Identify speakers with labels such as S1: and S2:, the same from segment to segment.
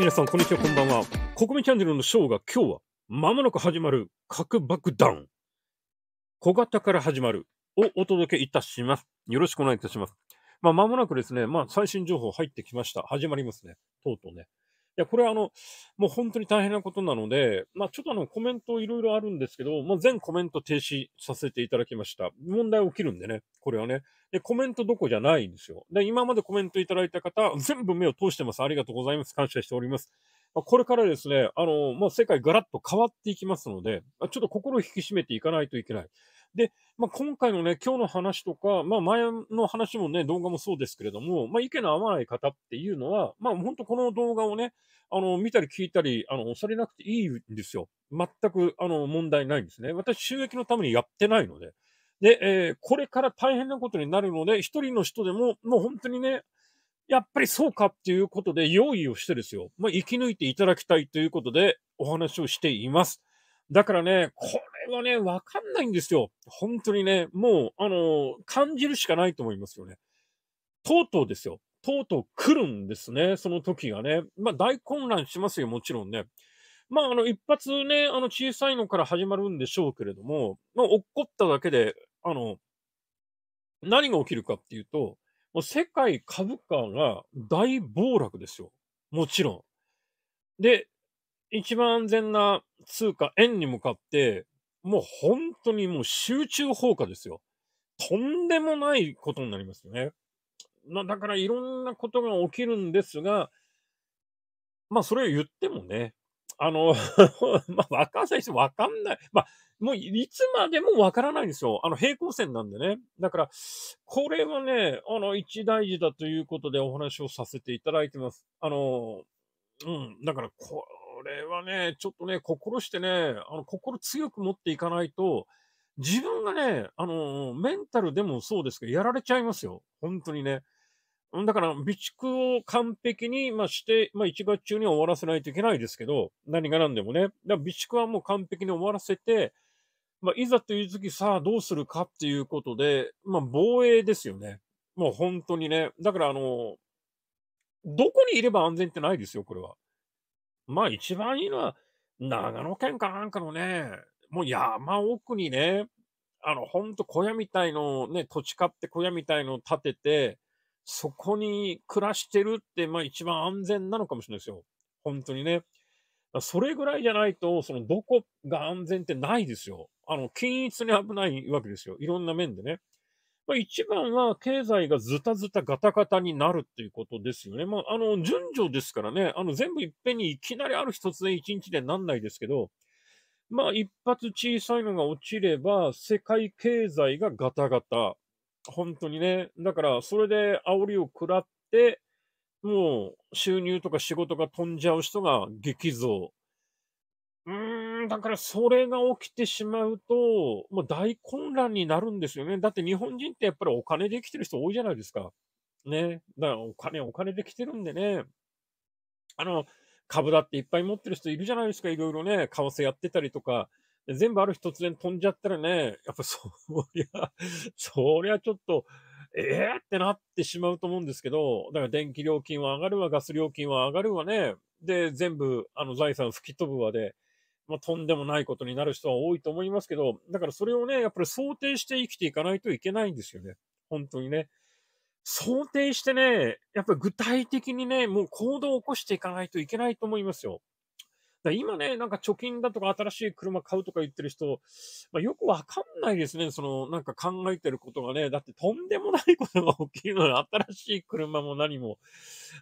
S1: 皆さん、こんにちは、こんばんは。国民チャンネルのショーが今日は、まもなく始まる核爆弾。小型から始まるをお届けいたします。よろしくお願いいたします。まあ、もなくですね、まあ、最新情報入ってきました。始まりますね。とうとうね。や、これあの、もう本当に大変なことなので、まあちょっとあの、コメントいろいろあるんですけど、まあ全コメント停止させていただきました。問題起きるんでね、これはね。で、コメントどこじゃないんですよ。で、今までコメントいただいた方、全部目を通してます。ありがとうございます。感謝しております。まあ、これからですね、あの、まあ世界ガラッと変わっていきますので、ちょっと心を引き締めていかないといけない。で、まあ、今回のね、今日の話とか、まあ、前の話もね、動画もそうですけれども、まあ、意見の合わない方っていうのは、まあ、本当この動画をね、あの、見たり聞いたり、あの、されなくていいんですよ。全く、あの、問題ないんですね。私、収益のためにやってないので。で、えー、これから大変なことになるので、一人の人でも、もう本当にね、やっぱりそうかっていうことで用意をしてですよ。まあ、生き抜いていただきたいということでお話をしています。だからね、これはね、わかんないんですよ。本当にね、もう、あの、感じるしかないと思いますよね。とうとうですよ。とうとう来るんですね、その時がね。まあ、大混乱しますよ、もちろんね。まあ、あの、一発ね、あの、小さいのから始まるんでしょうけれども、まあ、落っこっただけで、あの、何が起きるかっていうと、もう世界株価が大暴落ですよ。もちろん。で、一番安全な通貨円に向かって、もう本当にもう集中放火ですよ。とんでもないことになりますよね。なだからいろんなことが起きるんですが、まあそれを言ってもね、あの、まあ若かんない人わかんない。まあもういつまでもわからないんですよ。あの平行線なんでね。だから、これはね、あの一大事だということでお話をさせていただいてます。あの、うん、だからここれはね、ちょっとね、心してね、あの、心強く持っていかないと、自分がね、あの、メンタルでもそうですけど、やられちゃいますよ。本当にね。だから、備蓄を完璧に、まあ、して、まあ、1月中には終わらせないといけないですけど、何が何でもね。だから備蓄はもう完璧に終わらせて、まあ、いざという時、さあどうするかっていうことで、まあ、防衛ですよね。もう本当にね。だから、あの、どこにいれば安全ってないですよ、これは。まあ一番いいのは、長野県かなんかのね、もう山奥にね、あの、ほんと小屋みたいのね、土地買って小屋みたいのを建てて、そこに暮らしてるって、まあ一番安全なのかもしれないですよ。本当にね。それぐらいじゃないと、そのどこが安全ってないですよ。あの、均一に危ないわけですよ。いろんな面でね。まあ、一番は経済がズタズタガタガタになるっていうことですよね。まあ、あの、順序ですからね、あの、全部いっぺんにいきなりある日突然一日でなんないですけど、まあ、一発小さいのが落ちれば、世界経済がガタガタ。本当にね。だから、それで煽りを食らって、もう、収入とか仕事が飛んじゃう人が激増。うーんだからそれが起きてしまうと、もう大混乱になるんですよね。だって日本人ってやっぱりお金で生きてる人多いじゃないですか。ね。だからお金、お金できてるんでね。あの、株だっていっぱい持ってる人いるじゃないですか。いろいろね、為替やってたりとか。全部ある日突然飛んじゃったらね、やっぱそりゃ、そりゃちょっと、ええー、ってなってしまうと思うんですけど、だから電気料金は上がるわ、ガス料金は上がるわね。で、全部、あの財産吹き飛ぶわで、まあ、とんでもないことになる人は多いと思いますけど、だからそれをね、やっぱり想定して生きていかないといけないんですよね。本当にね。想定してね、やっぱり具体的にね、もう行動を起こしていかないといけないと思いますよ。だ今ね、なんか貯金だとか新しい車買うとか言ってる人、まあ、よくわかんないですね。その、なんか考えてることがね。だってとんでもないことが起きるのよ。新しい車も何も。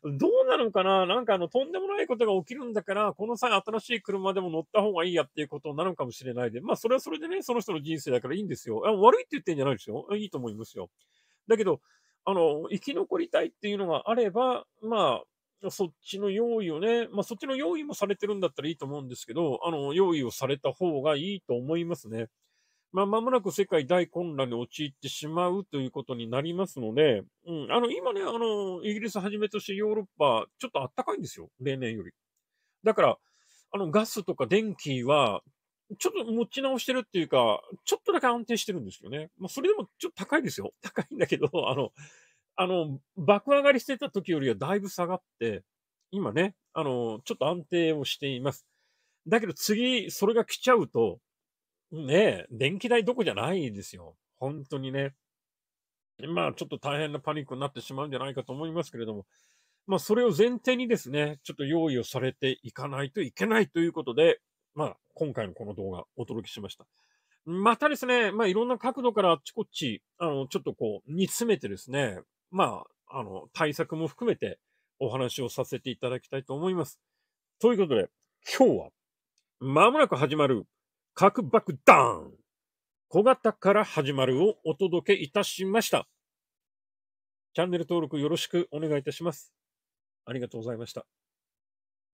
S1: どうなのかななんかあの、とんでもないことが起きるんだから、この際新しい車でも乗った方がいいやっていうことなのかもしれないで。まあ、それはそれでね、その人の人生だからいいんですよ。悪いって言ってんじゃないですよ。いいと思いますよ。だけど、あの、生き残りたいっていうのがあれば、まあ、そっちの用意をね、まあ、そっちの用意もされてるんだったらいいと思うんですけど、あの、用意をされた方がいいと思いますね。まあ、間もなく世界大混乱に陥ってしまうということになりますので、うん、あの、今ね、あの、イギリスはじめとしてヨーロッパ、ちょっと暖かいんですよ。例年より。だから、あの、ガスとか電気は、ちょっと持ち直してるっていうか、ちょっとだけ安定してるんですよね。まあ、それでもちょっと高いですよ。高いんだけど、あの、あの、爆上がりしてた時よりはだいぶ下がって、今ね、あの、ちょっと安定をしています。だけど次、それが来ちゃうと、ね電気代どこじゃないですよ。本当にね。まあ、ちょっと大変なパニックになってしまうんじゃないかと思いますけれども、まあ、それを前提にですね、ちょっと用意をされていかないといけないということで、まあ、今回のこの動画、お届けしました。またですね、まあ、いろんな角度からあっちこっち、あの、ちょっとこう、煮詰めてですね、まあ、あの、対策も含めてお話をさせていただきたいと思います。ということで、今日は、まもなく始まる、核爆弾小型から始まるをお届けいたしました。チャンネル登録よろしくお願いいたします。ありがとうございました。